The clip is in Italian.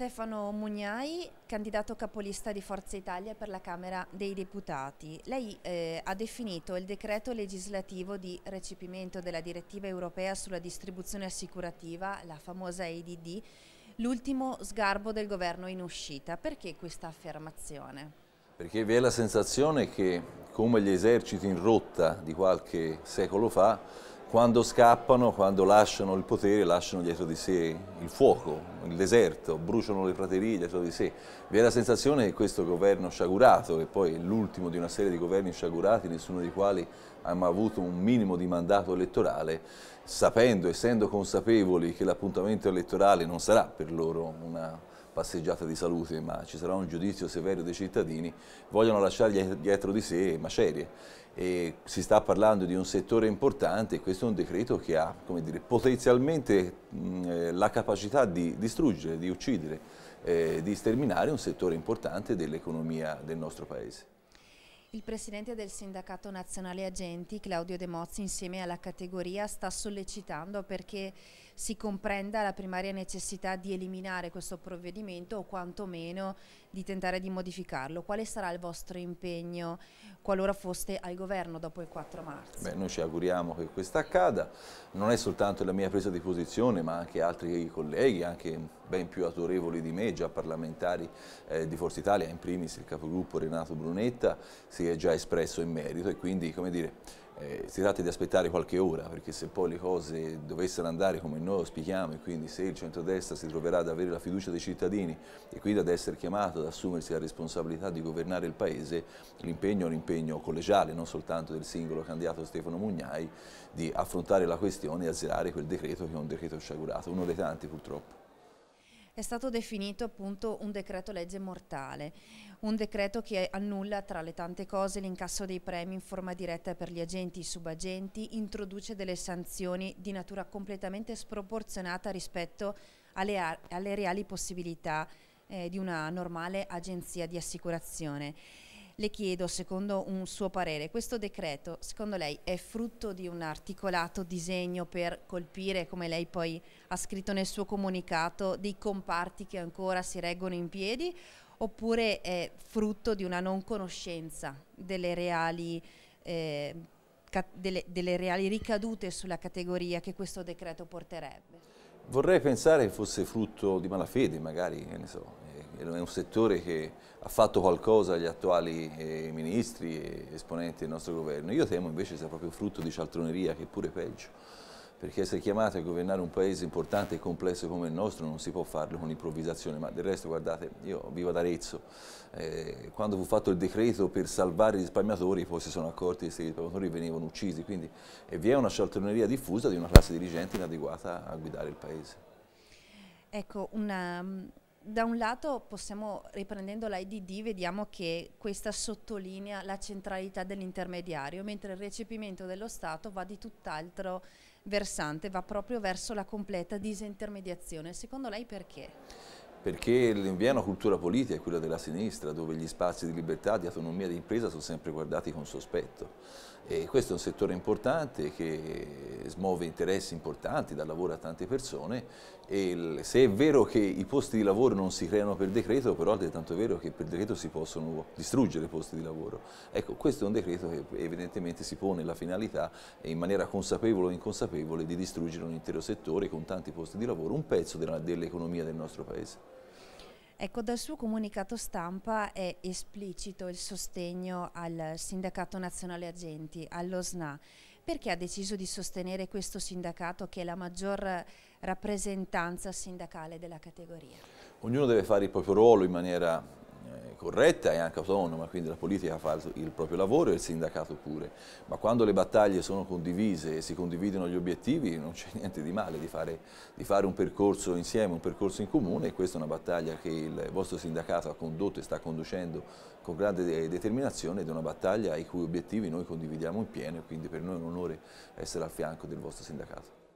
Stefano Mugnai, candidato capolista di Forza Italia per la Camera dei Deputati. Lei eh, ha definito il decreto legislativo di recepimento della direttiva europea sulla distribuzione assicurativa, la famosa EDD, l'ultimo sgarbo del governo in uscita. Perché questa affermazione? Perché vi è la sensazione che, come gli eserciti in rotta di qualche secolo fa, quando scappano, quando lasciano il potere, lasciano dietro di sé il fuoco, il deserto, bruciano le praterie dietro di sé. Vi è la sensazione che questo governo sciagurato, che poi è l'ultimo di una serie di governi sciagurati, nessuno dei quali ha mai avuto un minimo di mandato elettorale, sapendo, essendo consapevoli che l'appuntamento elettorale non sarà per loro una passeggiata di salute, ma ci sarà un giudizio severo dei cittadini, vogliono lasciare dietro di sé macerie. E si sta parlando di un settore importante e questo è un decreto che ha come dire, potenzialmente mh, eh, la capacità di distruggere, di uccidere, eh, di sterminare un settore importante dell'economia del nostro Paese. Il presidente del Sindacato Nazionale Agenti, Claudio De Mozzi, insieme alla categoria, sta sollecitando perché si comprenda la primaria necessità di eliminare questo provvedimento o quantomeno di tentare di modificarlo. Quale sarà il vostro impegno qualora foste al governo dopo il 4 marzo? Beh, noi ci auguriamo che questo accada, non è soltanto la mia presa di posizione ma anche altri colleghi, anche ben più autorevoli di me, già parlamentari eh, di Forza Italia, in primis il capogruppo Renato Brunetta si è già espresso in merito e quindi come dire eh, si tratta di aspettare qualche ora perché se poi le cose dovessero andare come noi spieghiamo e quindi se il centrodestra si troverà ad avere la fiducia dei cittadini e quindi ad essere chiamato ad assumersi la responsabilità di governare il Paese, l'impegno è un impegno collegiale, non soltanto del singolo candidato Stefano Mugnai, di affrontare la questione e azzerare quel decreto che è un decreto sciagurato, uno dei tanti purtroppo è stato definito appunto un decreto legge mortale, un decreto che annulla tra le tante cose l'incasso dei premi in forma diretta per gli agenti e i subagenti, introduce delle sanzioni di natura completamente sproporzionata rispetto alle, alle reali possibilità eh, di una normale agenzia di assicurazione le chiedo, secondo un suo parere, questo decreto, secondo lei, è frutto di un articolato disegno per colpire, come lei poi ha scritto nel suo comunicato, dei comparti che ancora si reggono in piedi oppure è frutto di una non conoscenza delle reali, eh, delle, delle reali ricadute sulla categoria che questo decreto porterebbe? Vorrei pensare che fosse frutto di malafede, magari, che ne so, eh, è un settore che ha fatto qualcosa agli attuali eh, ministri e esponenti del nostro governo. Io temo invece sia proprio frutto di cialtroneria, che è pure peggio, perché essere chiamati a governare un paese importante e complesso come il nostro non si può farlo con improvvisazione, ma del resto guardate, io vivo ad Arezzo, eh, quando fu fatto il decreto per salvare i risparmiatori poi si sono accorti che questi risparmiatori venivano uccisi, quindi eh, vi è una cialtroneria diffusa di una classe dirigente inadeguata a guidare il paese. Ecco, una da un lato possiamo, riprendendo l'IDD, vediamo che questa sottolinea la centralità dell'intermediario, mentre il recepimento dello Stato va di tutt'altro versante, va proprio verso la completa disintermediazione. Secondo lei perché? perché l'invia una cultura politica, è quella della sinistra, dove gli spazi di libertà, di autonomia, di impresa sono sempre guardati con sospetto. E questo è un settore importante che smuove interessi importanti, dà lavoro a tante persone e se è vero che i posti di lavoro non si creano per decreto, però è tanto vero che per decreto si possono distruggere i posti di lavoro. Ecco, questo è un decreto che evidentemente si pone la finalità in maniera consapevole o inconsapevole di distruggere un intero settore con tanti posti di lavoro, un pezzo dell'economia del nostro Paese. Ecco, dal suo comunicato stampa è esplicito il sostegno al Sindacato Nazionale Agenti, allo SNA. Perché ha deciso di sostenere questo sindacato che è la maggior rappresentanza sindacale della categoria? Ognuno deve fare il proprio ruolo in maniera eh, corretta e anche autonoma, quindi la politica fa il proprio lavoro e il sindacato pure, ma quando le battaglie sono condivise e si condividono gli obiettivi non c'è niente di male di fare, di fare, un percorso insieme, un percorso in comune e questa è una battaglia che il vostro sindacato ha condotto e sta conducendo con grande determinazione ed è una battaglia i cui obiettivi noi condividiamo in pieno e quindi per noi è un onore essere al fianco del vostro sindacato.